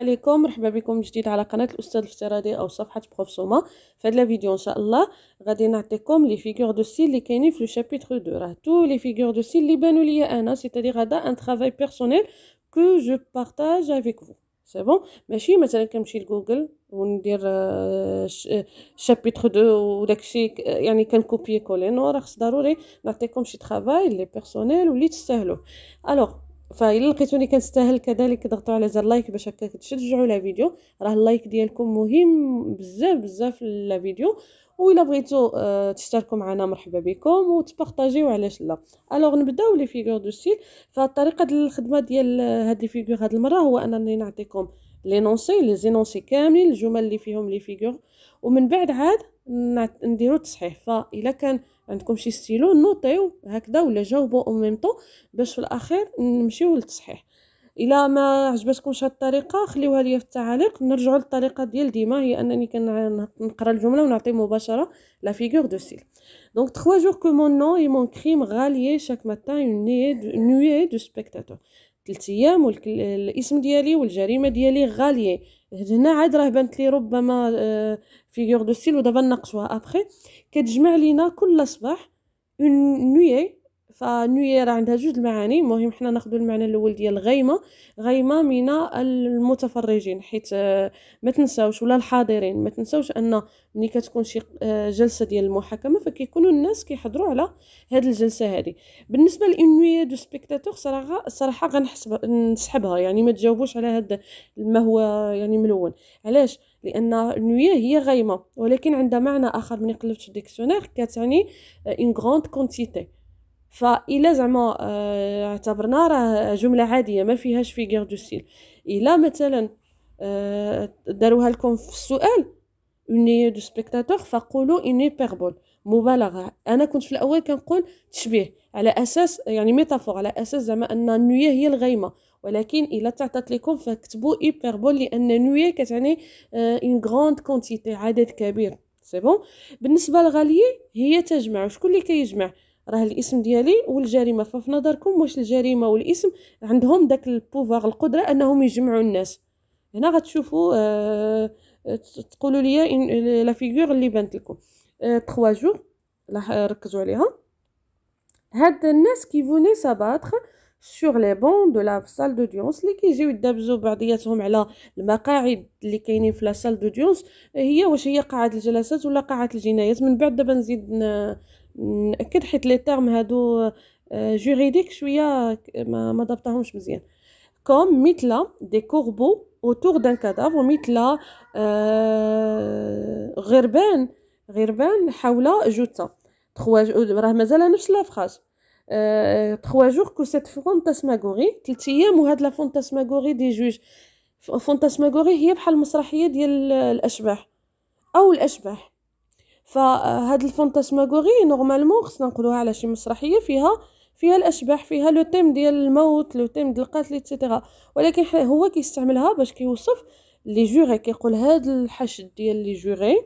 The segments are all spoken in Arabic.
عليكم مرحبا بكم جديد على قناه الاستاذ الافتراضي او صفحه بروفسوما في هذا الفيديو ان شاء الله غادي نعطيكم لي فيغور دو سيل اللي كاينين في لو شابيتر 2 راه تو لي فيغور دو سيل اللي بانوا ليا انا سيتادير هذا ان ترافاي بيرسونيل كو جو بارطاج افيك فو سي بون ماشي مثلا كنمشي لجوجل وندير شابيتر 2 وداكشي يعني كنكوبي كولي نو راه خص ضروري نعطيكم شي ترافاي لي بيرسونيل واللي تستاهلوه الوغ فإلا لقيتوني كنستاهل كذلك ضغطوا على زر لايك باش هكا تشجعوا لا فيديو راه اللايك ديالكم مهم بزاف بزاف لا فيديو وإلا بغيتو آه، تشتركوا معنا مرحبا بكم وتبارطاجيو علاش لا الوغ نبداو لي فيغور دو ستيل فالطريقه ديال الخدمه ديال آه، هاد لي فيغور هاد المره هو انني نعطيكم لي نونسي لي زينونسي كاملين الجمل اللي فيهم لي فيغور ومن بعد عاد نديرو التصحيح فإلا كان عندكم شي ستيلو نوطيو هكذا ولا جاوبو او ميم طو باش في الاخير نمشيو للتصحيح الا ما عجبتكمش هاد الطريقه خليوها ليا في التعاليق نرجعوا للطريقه ديال ديما هي انني كنقرا الجمله ونعطي مباشره لا فيغور دو سيل دونك تخوا جور كو مون نو اي مون كريم غاليي شاك ماتان اون نوي دو سبيكتاتور 3 ايام الاسم ديالي والجريمه ديالي غاليه هنا عاد راه بانت لي ربما فيغور دو سيل ودابا نناقشوها ابخي كتجمع لينا كل صباح اون نوي راه عندها جوج المعاني المهم حنا ناخذ المعنى الاول ديال غيمه غيمه من المتفرجين حيت آه، ما تنساوش ولا الحاضرين ما تنساوش ان ملي كتكون شي آه، جلسه ديال المحاكمه فكيكونوا الناس كيحضروا على هاد الجلسه هادي بالنسبه لانوي دو سبيكتاتور صراحه صراحه غنحسب نسحبها يعني ما تجاوبوش على هاد ما هو يعني ملون علاش لان النويه هي غيمه ولكن عندها معنى اخر ملي قلبت في الديكسيونير كتعني ان غروند كونتيتي فإلا زعما آه، اعتبرنا راه جملة عادية ما فيهاش غير دو سيل إلا مثلا آه، داروها لكم في السؤال اوني دو سبيكتاتور فقولوا اني بيربول مبالغه انا كنت في الاول كنقول تشبيه على اساس يعني ميتافور على اساس زعما ان نويه هي الغيمه ولكن الا تعطات لكم فكتبوا ايبربول لان نويه كتعني اون غراند كونتيتي عدد كبير سي بون بالنسبه للغاليه هي تجمع شكون اللي كيجمع كي راه الاسم ديالي والجريمه ففي نظركم واش الجريمه والاسم عندهم داك البوفوار القدره انهم يجمعوا الناس هنا غتشوفوا آه, آه، تقولوا لي لا فيغور اللي بانت لكم 3 آه جو ركزوا عليها هاد الناس كيفوني سابات سور لي بون دو لا سال دوديونس اللي كيجيو يدابزو بعضياتهم على المقاعد اللي كاينين في لا سال دوديونس هي واش هي قاعه الجلسات ولا قاعه الجنايات من بعد دابا نزيد ناكد حيت لي تيرم هادو جوريديك آه، شويه ما, ما ضبطهمش مزيان كوم مثل دي كوربو اوتور دان كاداف مثل غربان غربان حول جثه راه مازال نفس لافخاج تخوا جور كو سيت فونتاسماغوري ثلاث ايام وهاد لا فونتاسماغوري دي جوج فونتاسماغوري هي بحال المسرحيه ديال الاشباح او الاشباح فهاد الفانتاسماغوري نورمالمون خصنا نقولوها على شي مسرحيه فيها فيها الاشباح فيها لو تيم ديال الموت لو تيم ديال القتل ايتترا ولكن هو كيستعملها باش كيوصف لي جوري كيقول هاد الحشد ديال لي جوري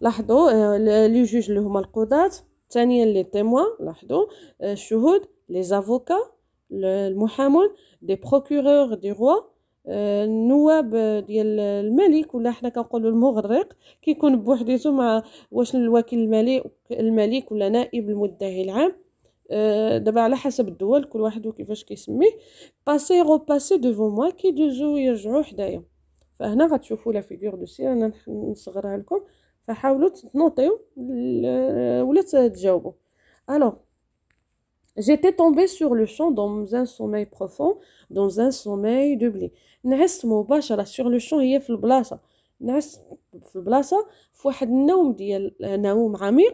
لاحظوا آه، لي جوج اللي هما القضاة ثانيا لي تيموا لاحظوا آه، الشهود لي زافوكا المحامون دي بروكورور دي روا النواب ديال الملك ولا حنا كنقولوا المغرق كيكون بوحديته مع واش الوكيل المالي الملك ولا نائب المدعي العام آه، دابا على حسب الدول كل واحد وكيفاش كيسميه باسي رو باسي دوفون موا دوزو يرجعوا حدايا فهنا غتشوفوا لا فيغور دو سي انا نصغرها لكم فحاولوا تنوطيو ولا تجاوبوا الوغ J'étais tombée sur le champ dans un sommeil profond, dans un sommeil de blé. Nes mobashara sur le champ yef le blasa. Nes le blasa, fouahad naoum diel naoum amir,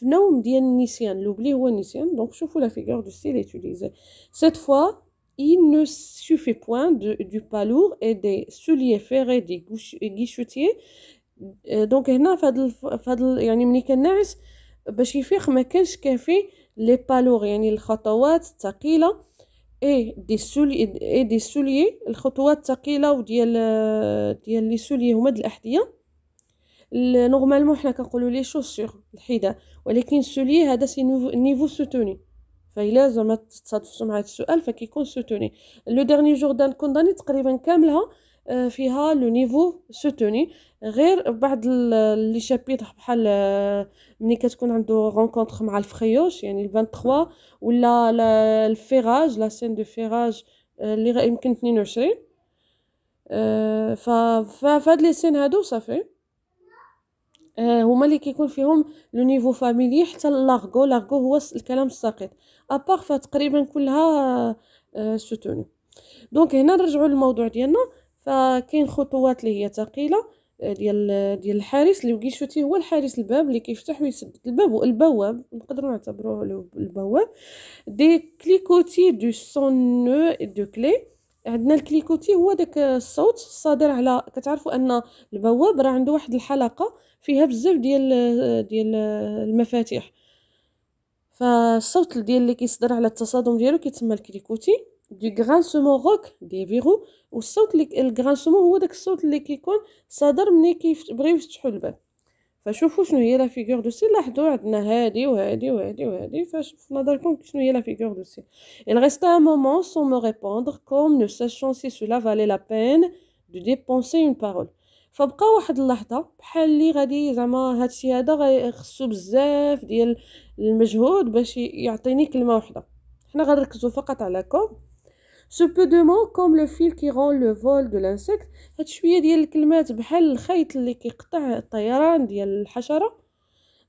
naoum diel nisien, l'oubli ou nisien. Donc, je la figure du style utilisé. Cette fois, il ne suffit point de, du pas lourd et des souliers ferrés des guichetiers. Euh, donc, il y a un fadl, il y a un nimnik en nes, bashifir لي بالور يعني الخطوات الثقيله اي دي سولي اي دي سولي الخطوات الثقيله وديال ديال لي سولي هما د الاحذيه نورمالمون حنا كنقولوا لي شوسور الحذاء ولكن سولي هذا سي نيفو سوتوني فإلا زعما تصادفتوا مع هذا السؤال فكيكون سوتوني لو ديرني جوردان كونداني تقريبا كاملها آه، فيها لو نيفو سوتوني غير بعض لي شابيتر بحال آه، ملي كتكون عنده رونكونتر مع الفخيوش يعني ال 23 ولا الفيراج لا سين دو فيراج اللي يمكن 22 آه، ف فهاد لي سين هادو صافي آه، هما اللي كيكون فيهم لو نيفو فاميلي حتى لارغو لارغو هو الكلام الساقط ابار فتقريبا كلها سوتوني دونك هنا نرجعوا للموضوع ديالنا فكاين خطوات اللي هي ثقيله ديال ديال الحارس اللي كيشوتي هو الحارس الباب اللي كيفتح ويسد الباب البواب نقدروا نعتبروه البواب دي كليكوتي دو سون نو دو كلي عندنا الكليكوتي هو داك الصوت الصادر على كتعرفوا ان البواب راه عنده واحد الحلقه فيها بزاف ديال ديال المفاتيح فالصوت ديال اللي كيصدر على التصادم ديالو كيتسمى الكليكوتي دو غرانسمون روك دي فيرو والصوت اللي الغرانسومون هو داك الصوت اللي كيكون صادر ملي كيبغيو يفتحوا الباب فشوفوا شنو هي لا فيغور دو سي لاحظوا عندنا هادي وهادي وهادي وهادي فاش في نظركم شنو هي لا فيغور دو سي il resta un moment sans me répondre comme ne sachant si cela valait la peine de dépenser une parole فبقى واحد اللحظه بحال اللي غادي زعما هادشي هذا خصو بزاف ديال المجهود باش يعطيني كلمه واحده حنا غنركزوا فقط على كوم سو بو دو مون كوم لو فيل كي غون لو فول دو لانسكت هاد شويه ديال الكلمات بحال الخيط اللي كيقطع الطيران ديال الحشره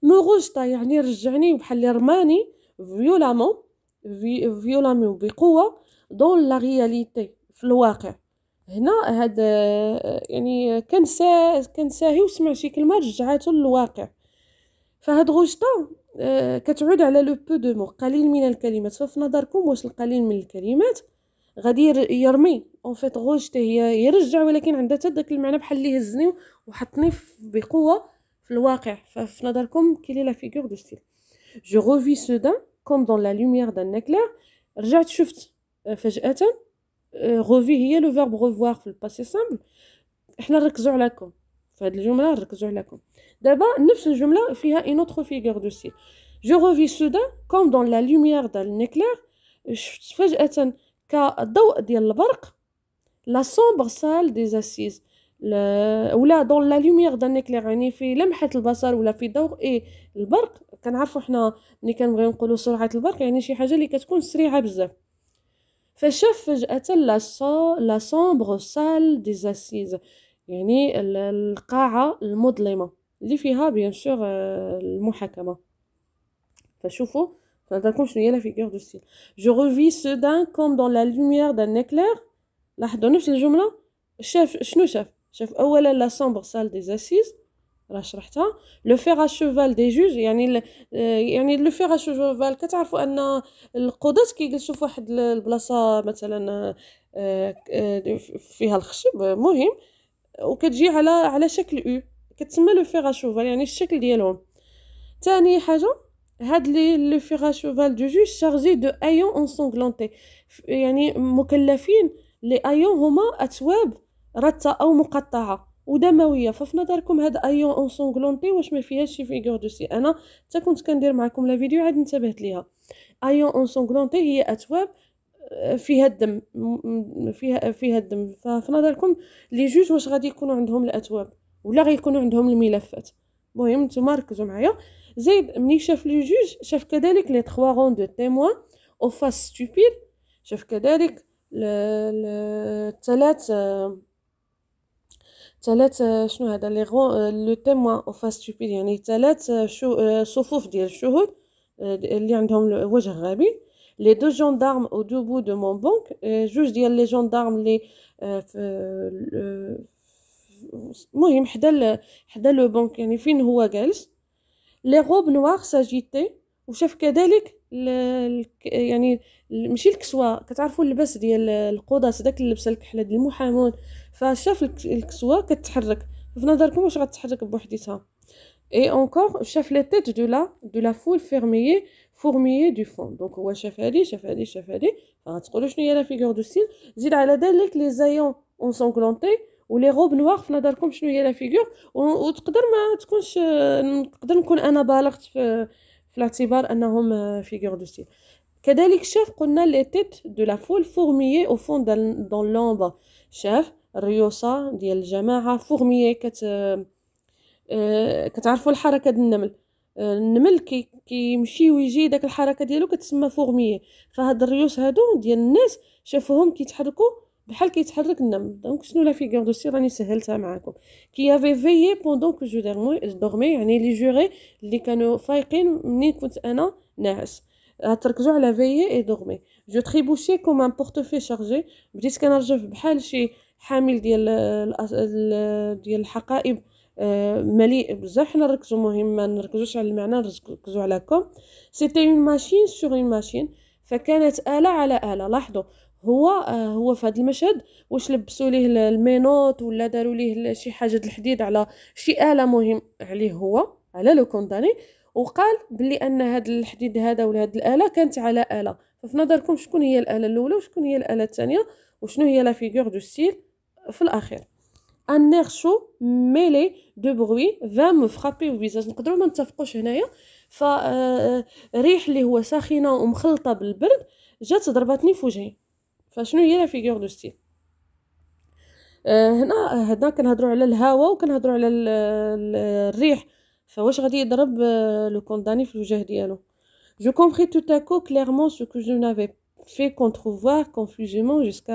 مغشطه يعني رجعني بحال اللي رماني فيولامون في فيولامون بقوه دون لا رياليتي في الواقع هنا هاد يعني كنسا كنساهي وسمع شي كلمه رجعاتو للواقع فهاد غشطه آه، كتعود على لو بو دو مو قليل من الكلمات ففي نظركم واش القليل من الكلمات غادي يرمي اون فيت غوجته هي يرجع ولكن عندها حتى داك المعنى بحال اللي هزني وحطني بقوه في الواقع ففي نظركم كيلي لا فيغور دو ستيل جو روفي سودان كوم دون لا لوميير دان اكلير رجعت شفت آه، فجاه روفي آه، هي لو فيرب روفوار في الباسي سامبل حنا نركزوا عليكم في هذه الجمله نركزوا عليكم دابا نفس الجمله فيها اون اوتر فيغور دو ستيل جو روفي سودان كوم دون لا لوميير دان اكلير شفت فجاه كضوء ديال البرق لا سومبر سال دي زاسيز ولا دون لا لوميير دان يعني في لمحه البصر ولا في ضوء اي البرق كنعرفوا حنا ملي كنبغيو نقولوا سرعه البرق يعني شي حاجه اللي كتكون سريعه بزاف فشاف فجاه لا سو لا سومبر سال دي زاسيز يعني القاعه المظلمه اللي فيها بيان آه، سور المحاكمه فشوفوا Je revis soudain comme dans la lumière d'un éclair. dans نفس الجملة شاف شنو شاف؟ شاف أولا la sombre salle des assises راه شرحتها لو فيغ ا شوفال دي جوج يعني يعني لو فيغ ا شوفال كتعرفوا ان القضاة كيجلسوا في واحد البلاصه مثلا فيها الخشب مهم وكتجي على على شكل او كتسمى لو فيغ ا شوفال يعني الشكل ديالهم ثاني حاجه هاد لي لو فيغاشوفال دو جوج شارجي دو ايون انسونغلونتي يعني مكلفين لي ايون هما اثواب رته او مقطعه ودمويه ففي نظركم هاد ايون انسونغلونتي واش ما فيهاش شي فيغور دو سي انا حتى كنت كندير معكم لا فيديو عاد انتبهت ليها ايون انسونغلونتي هي اثواب آه، فيها الدم فيها فيها الدم ففي نظركم لي جوج واش غادي يكونوا عندهم الاثواب ولا غيكونوا عندهم الملفات المهم نتوما ركزوا معايا زيد ملي شاف لي جوج شاف كذلك لي تخوا غون دو تيموان او فاس ستوبيد شاف كذلك الثلاث ثلاث شنو هذا لي غون لو تيموان او فاس ستوبيد يعني ثلاث صفوف ديال الشهود آه، اللي عندهم وجه غبي لي دو جوندارم او دو بو دو مون بونك آه، جوج ديال لي جوندارم لي آه، المهم حدا حدا لو بونك يعني فين هو جالس لي غوب نوار ساجيتي وشاف كذلك يعني ماشي الكسوه كتعرفوا اللباس ديال القضاة داك اللبسه الكحله ديال المحامون فشاف الكسوه كتحرك في نظركم واش غتحرك بوحديتها اي اونكور شاف لي تيت دو لا دو لا فول فيرميي فورميي دو فون دونك هو شاف هادي شاف هادي شاف هادي فغتقولوا شنو هي لا فيغور دو ستيل زيد على ذلك لي زايون اون سونغلونتي ولي غوب نوار في نظركم شنو هي لا فيغور وتقدر ما تكونش نقدر نكون انا بالغت في في الاعتبار انهم آه، فيغور دو ستيل كذلك شاف قلنا لي تيت دو لا فول فورميي او فون دون لومب شاف الريوسه ديال الجماعه فورميي كت آه، آه، كتعرفوا الحركه ديال النمل النمل كي كيمشي ويجي داك الحركه ديالو كتسمى فورميي فهاد الريوس هادو ديال الناس شافوهم كيتحركوا بحال كيتحرك النم دونك شنو لا فيغور دو سي راني سهلتها معاكم كي افي فيي بوندون كو جو دورمي دورمي يعني لي جوري اللي كانوا فايقين منين كنت انا ناعس تركزوا على فيي اي دورمي جو تريبوشي كوم ان بورتوفي شارجي بديت كنرجف بحال شي حامل ديال ديال الحقائب آه، مليء بزاف حنا نركزوا مهم ما نركزوش على المعنى نركزوا على كوم سيتي اون ماشين سور اون ماشين فكانت آلة على آلة لاحظوا هو آه، هو في هذا المشهد واش لبسوا ليه المينوت ولا داروا ليه شي حاجه الحديد على شي اله مهم عليه هو على لو كونداني وقال بلي ان هذا الحديد هذا ولا هذه الاله كانت على اله ففي نظركم شكون هي الاله الاولى وشكون هي الاله الثانيه وشنو هي لا فيغور دو ستيل في الاخير ان شو ميلي دو بروي فام فرابي او فيزاج نقدروا ما نتفقوش هنايا فريح آه، آه، اللي هو ساخنه ومخلطه بالبرد جات ضربتني في وجهي فشنو هي لا فيغور دو ستيل آه، هنا هنا كنهضروا على الهواء وكنهضروا على الريح فواش غادي يضرب آه، لو كونداني في الوجه ديالو جو كومبري تو تاكو كليرمون سو كو جو نافي في fait كونفوزيمون confusément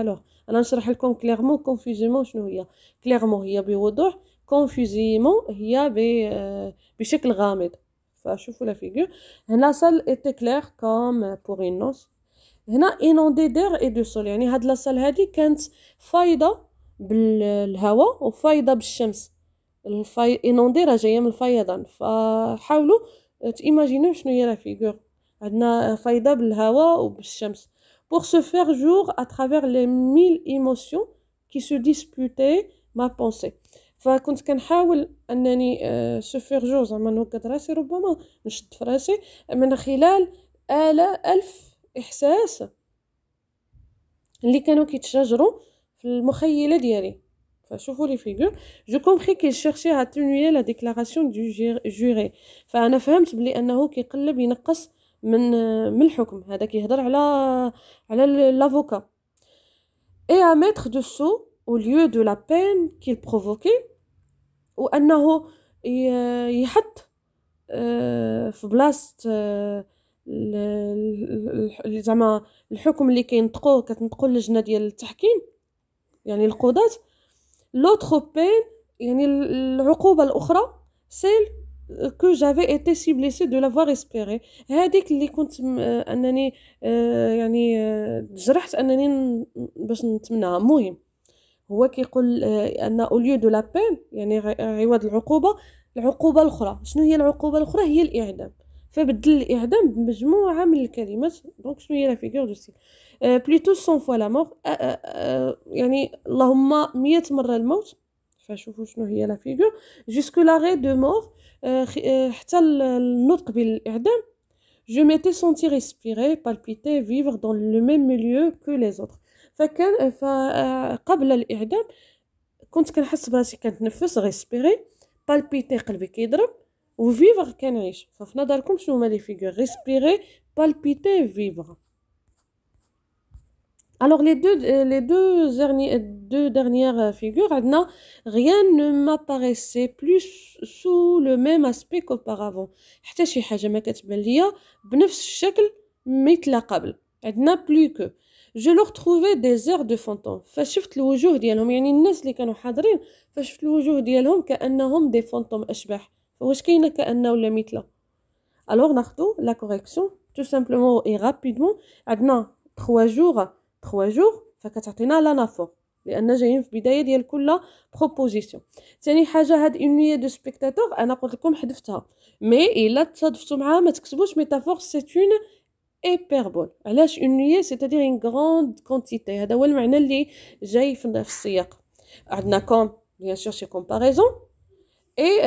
انا نشرح لكم كليرمون كونفوزيمون شنو هي كليرمون هي بوضوح كونفوزيمون هي آه، بشكل غامض فشوفوا لا فيغور هنا سال ايتي كلير كوم بور اون نوس هنا انوندي دير اي دو سول يعني هاد لاصال هادي كانت فايضه بالهواء وفايضه بالشمس الفاي انوندي راه جايه من الفيضان فحاولوا تيماجينو شنو هي لا فيغور عندنا فايضه بالهواء وبالشمس pour سو faire jour à travers les ايموسيون كي سو se ما بونسي فكنت كنحاول انني سو فيغ جور زعما نوقد راسي ربما نشد فراسي من خلال آلاف احساس اللي كانوا كيتشاجروا في المخيله ديالي فشوفوا لي فيغور جو كومبري كي شيرشي ا تونوي لا ديكلاراسيون دو جوري فانا فهمت بلي انه كيقلب ينقص من من الحكم هذا كيهضر على على لافوكا اي ا ميتر دو سو او ليو دو لا بين كيل بروفوكي وانه يحط آه، في بلاصه آه، زعما الحكم اللي كينطقوه كتنطقو اللجنه ديال التحكيم يعني القضاة لوتر بين يعني العقوبه الاخرى سيل كو جافي ايتي سي بليسي دو لافوار اسبيري هذيك اللي كنت انني آه، يعني آه، جرحت انني باش نتمناها المهم هو كيقول آه، ان اوليو دو لابين يعني عوض العقوبه العقوبه الاخرى شنو هي العقوبه الاخرى هي الاعدام فبدل الاعدام بمجموعه من الكلمات دونك euh, euh, euh, يعني, شنو هي لا فيغور دو ستيل بليتو سون فوا لا مور يعني اللهم 100 مره الموت فشوفوا شنو هي لا فيغور جوسكو لاغي دو مور حتى النطق بالاعدام je m'étais senti respirer, palpiter, vivre dans le même milieu que les autres. فكان فقبل آه، الإعدام كنت كنحس براسي كنتنفس ريسبيري بالبيتي قلبي كيضرب وفيفر كنعيش ففي نظركم شنو هما لي فيغور ريسبيري بالبيتي فيفغ Alors les deux, euh, les deux, دو euh, deux dernières figures, Adna, rien ne m'apparaissait plus sous le même aspect qu'auparavant. حتى شي حاجة ما كتبان ليا بنفس الشكل مثل قبل. عندنا plus que. Je leur trouvais des airs de fantômes. فشفت الوجوه ديالهم يعني الناس اللي كانوا حاضرين فشفت الوجوه ديالهم كأنهم des fantômes أشباح. واش كاينه كانه ولا مثله الوغ ناخذو لا كوريكسيون تو سامبلومون اي رابيدمون عندنا 3 جوغ 3 جوغ فكتعطينا لا نافور لان جايين في بدايه ديال كل بروبوزيسيون ثاني حاجه هاد اونيه دو سبيكتاتور انا قلت لكم حذفتها مي الا تصادفتوا معاها ما تكتبوش ميتافور سي اون ايبربول علاش اونيه تادير ان غراند كونتيتي هذا هو المعنى اللي جاي في السياق عندنا كوم بيان سور سي كومباريزون اي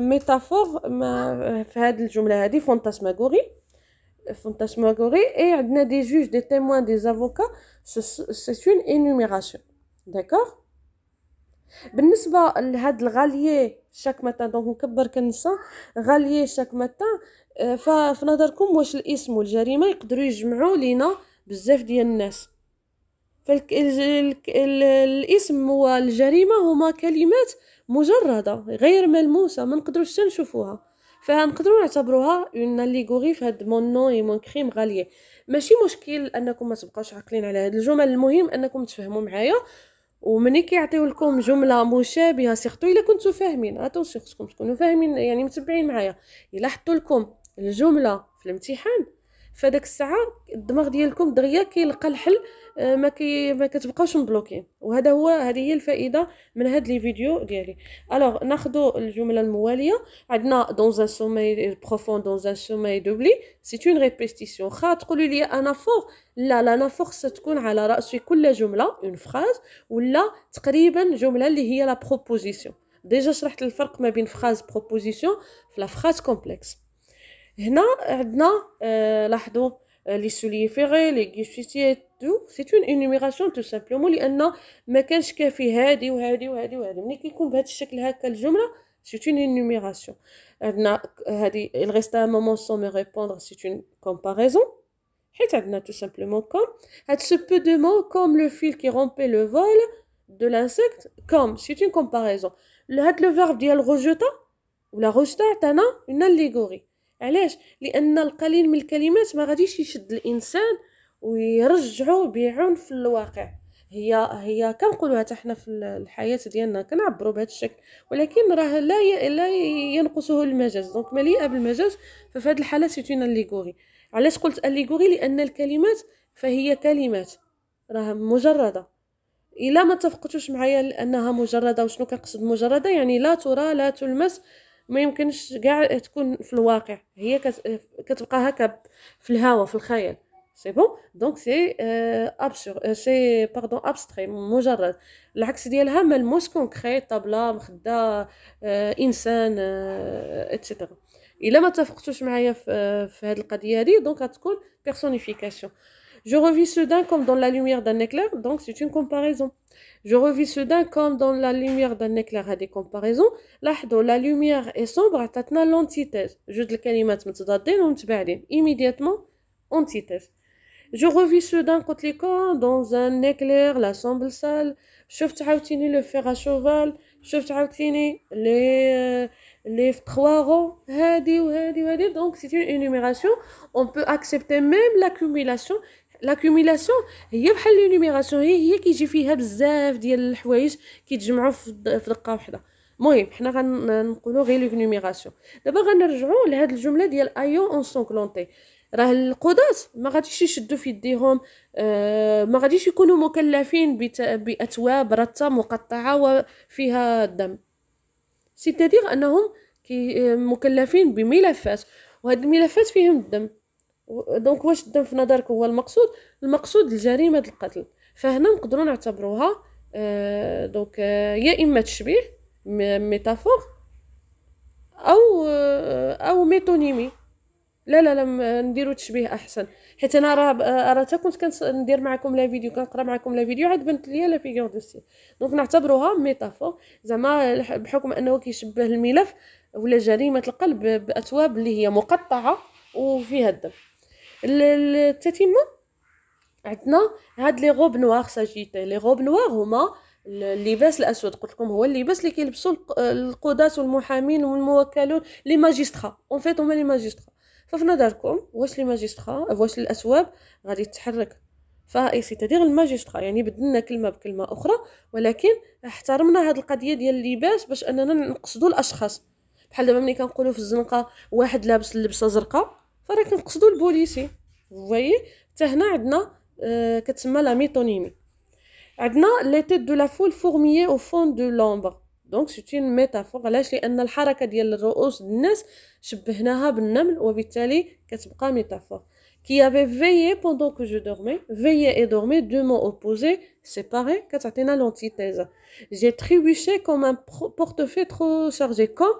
ميتافور ما في هذه الجمله هذه فونتاسماغوري فونتاسماغوري اي عندنا دي جوج دي تيموان دي زافوكا سي اون انوميراسيون داكوغ بالنسبه لهاد الغاليه شاك ماتان دونك نكبر كنسى غاليه شاك ماتان آه، ففي نظركم واش الاسم والجريمه يقدروا يجمعوا لينا بزاف ديال الناس فالاسم والجريمه هما كلمات مجرده غير ملموسه ما نقدروش نشوفوها نقدروا نعتبروها اون الليغوري في هاد مون نو اي مون كريم غاليه ماشي مشكل انكم ما تبقاوش عاقلين على هاد الجمل المهم انكم تفهموا معايا ومني كيعطيو لكم جمله مشابهه سيرتو الا كنتو فاهمين اتونسيون خصكم تكونوا فاهمين يعني متبعين معايا الا حطوا لكم الجمله في الامتحان فداك الساعه الدماغ ديالكم دغيا كيلقى الحل آه، ما كي ما كتبقاوش مبلوكين وهذا هو هذه هي الفائده من هاد لي فيديو ديالي الوغ ناخذ الجمله المواليه عندنا دون ان سومي بروفون دون ان سومي دوبلي سي اون ريبيتيسيون خا تقولوا لي انا فور لا لا انا فور ستكون على راس كل جمله اون فراز ولا تقريبا جمله اللي هي لا بروبوزيسيون ديجا شرحت الفرق ما بين فراز بروبوزيسيون في لا فراز كومبلكس هنا عندنا آه، لاحظوا لي سوليفيغي لي غيشيتي دو سي اون انيميراسيون تو سامبلومون لان ما كانش كافي هادي وهادي وهادي وهادي ملي كيكون بهذا الشكل هكا الجمله سي اون انيميراسيون عندنا هادي الغيستا ان مومون سون مي ريبوندر سي اون كومباريزون حيت عندنا تو سامبلومون كوم هاد سو بو دو مو كوم لو فيل كي رومبي لو فول دو لانسكت كوم سي اون كومباريزون هاد لو فيرب ديال رجوتا ولا رجوتا عطانا اون اليغوري علاش لان القليل من الكلمات ما غاديش يشد الانسان ويرجعو بعنف الواقع هي هي كنقولوها حتى حنا في الحياه ديالنا كنعبروا بهذا الشكل ولكن راه لا ي... لا ينقصه المجاز دونك مليئه بالمجاز ففي هذه الحاله سيتينا ليغوري علاش قلت ليغوري لان الكلمات فهي كلمات راه مجرده الا ما اتفقتوش معايا انها مجرده وشنو كنقصد مجرده يعني لا ترى لا تلمس ما يمكنش كاع تكون في الواقع هي كتبقى هكا في الهوا في الخيال سي بون دونك سي ابسور سي باردون ابستري مجرد العكس ديالها ملموس كونكري طابله مخده آه، انسان اتسيتيرا آه، الا ما تفقتوش معايا في هذه آه، القضيه هذه دونك غتكون بيرسونيفيكاسيون Je revis soudain comme dans la lumière d'un éclair, donc c'est une comparaison. Je revis soudain comme dans la lumière d'un éclair à des comparaisons. la lumière est sombre, tatna l'antithèse. Je de kalimat immédiatement antithèse. Je revis soudain comme dans un éclair, la semble sale. شفت عاوتيني le fer à cheval Je عاوتيني les euh, les خوارو hadi donc c'est une énumération on peut accepter même l'accumulation لاكوميلاسيون هي بحال لينيميراسيون هي هي كيجي فيها بزاف ديال الحوايج كيتجمعوا في دقه واحده المهم حنا غنقولوا غير لينيميراسيون دابا غنرجعوا لهاد الجمله ديال ايو اون سونكلونتي راه القضاة ما غاديش يشدوا في يديهم آه ما غاديش يكونوا مكلفين باثواب رته مقطعه وفيها الدم سيتادير انهم كي مكلفين بملفات وهاد الملفات فيهم الدم دونك واش الدم في نظرك هو المقصود المقصود الجريمه القتل فهنا نقدروا نعتبروها آه، دونك آه، يا اما تشبيه ميتافور او آه، او ميتونيمي لا لا لا نديرو تشبيه احسن حيت انا راه راه تا كنت كندير معكم لا فيديو كنقرا معكم لا فيديو عاد بنت ليا لا فيغور دو ستيل دونك نعتبروها ميتافور زعما بحكم انه كيشبه الملف ولا جريمه القلب باثواب اللي هي مقطعه وفيها الدم التتمه عندنا هاد لي غوب نوار ساجيتي لي غوب نوار هما اللباس الاسود قلت لكم هو اللباس اللي كيلبسوا القضاة والمحامين والموكلون لي ماجيسترا اون فيت هما لي ماجيسترا ففي نظركم واش لي ماجيسترا واش الاثواب غادي تتحرك فاي سيتادير الماجيسترا يعني بدلنا كلمه بكلمه اخرى ولكن احترمنا هاد القضيه ديال اللباس باش اننا نقصدوا الاشخاص بحال دابا ملي كنقولوا في الزنقه واحد لابس اللبسه زرقاء vous voyez, البوليسي فوايي حتى هنا عندنا كتسمى عندنا لي تيت دو لا qui avait veillé pendant que je dormais veillé et dormait deux mots opposés séparés كتعطينا l'antithèse j'ai trébuché comme un portefeuille trop chargé quand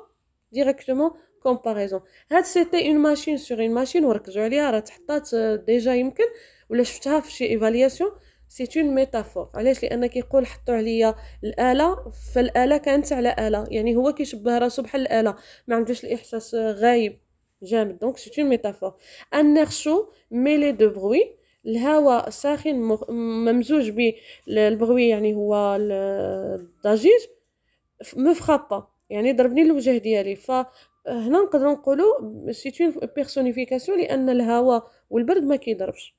directement كومباريزون هاد سيتي اون ماشين سور اون ماشين وركزوا عليها راه تحطات ديجا يمكن ولا شفتها في شي ايفالياسيون سي اون ميتافور علاش لان كيقول حطوا عليا الاله فالاله كانت على اله يعني هو كيشبه راسو بحال الاله ما عندوش الاحساس غايب جامد دونك سي اون ميتافور ان نرشو ميلي دو بروي الهواء ساخن ممزوج بالبروي يعني هو الضجيج مفخطه يعني ضربني الوجه ديالي ف هنا نقدروا نقولوا سيت اون بيرسونيفيكاسيون لان الهواء والبرد ما كيضربش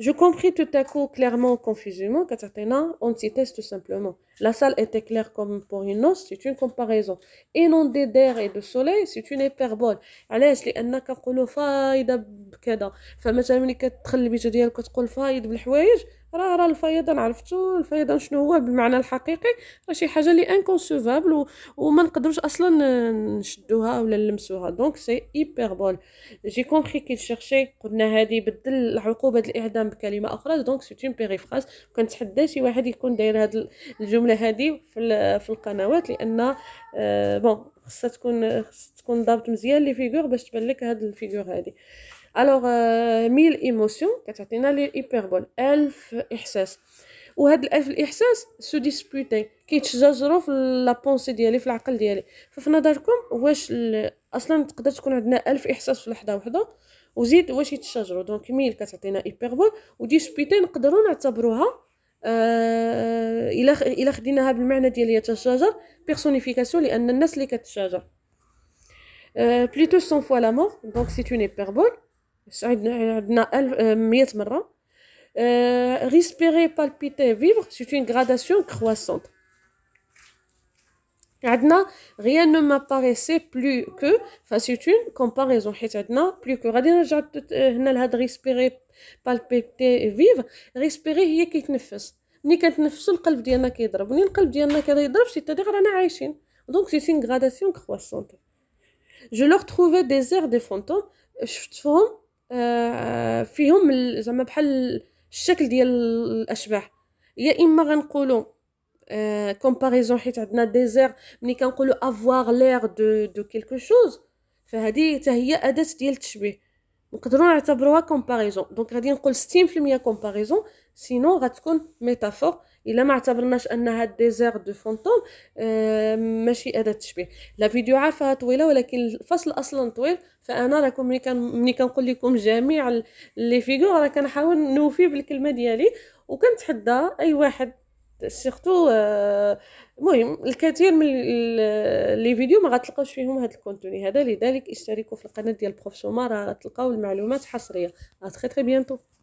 جو كومبري تو تاكو كليرمون كونفيزيمون كتعطينا اونتيتيس تو سامبلومون لا سال ايتي كلير كوم بور اون نوس سيت اون كومباريزون انوندي دير اي دو سولي سيت اون ايبربول علاش لان كنقولوا فايده بكذا فمثلا ملي كتدخل البيت ديالك كتقول فايد بالحوايج راه راه الفيضان عرفتو الفيضان شنو هو بالمعنى الحقيقي راه شي حاجه لي انكونسيفابل و... وما نقدروش اصلا نشدوها ولا نلمسوها دونك سي ايبر بون جي كومبري كي شيرشي قلنا هذه بدل عقوبه الاعدام بكلمه اخرى دونك سي اون بيريفراز كنتحدى شي واحد يكون داير هاد الجمله هذه في, في القنوات لان بون آه، خصها تكون خصها تكون ضابط مزيان لي فيغور باش تبان لك هاد الفيغور هذه الوغ ميل ايموسيون كتعطينا لي هيبربول الف احساس وهاد الالف الاحساس سو ديسبوتي كيتشجروا في لا بونسي ديالي في العقل ديالي ففي نظركم واش اصلا تقدر تكون عندنا الف احساس في لحظه واحده وزيد واش يتشجروا دونك ميل كتعطينا هيبربول وديسبوتي نقدروا نعتبروها آه الا خديناها بالمعنى ديال يتشاجر بيرسونيفيكاسيون لان الناس اللي كتشاجر بليتو سون فوا لا مور دونك سي اون هيبربول Euh, euh, euh, respirer, palpiter, vivre, c'est une gradation croissante. Rien ne m'apparaissait plus que, enfin c'est une comparaison, plus que, respirer, palpiter, vivre, respirer, هي كيتنفس ملي كنتنفس القلب ديالنا كيضرب ملي القلب ديالنا آه، فيهم زعما بحال الشكل ديال الاشباح يا اما غنقولوا آه، كومباريزون حيت عندنا ديزير ملي كنقولوا افوار لير دو دو كيلكو شوز فهذه حتى هي اداه ديال التشبيه نقدروا نعتبروها كومباريزون دونك غادي نقول 60% كومباريزون سينو غتكون ميتافور الا ما اعتبرناش هاد ديزير دو فونتوم ماشي اداه تشبيه لا فيديو عارفه طويله ولكن الفصل اصلا طويل فانا راكم ملي كان ملي كنقول لكم جميع لي فيغور راه كنحاول نوفي بالكلمه ديالي وكنتحدى اي واحد سيرتو آه، المهم الكثير من لي فيديو ما غتلقاوش فيهم هذا الكونتوني هذا لذلك اشتركوا في القناه ديال بروف سوما راه غتلقاو المعلومات حصريه تري تري بيانتو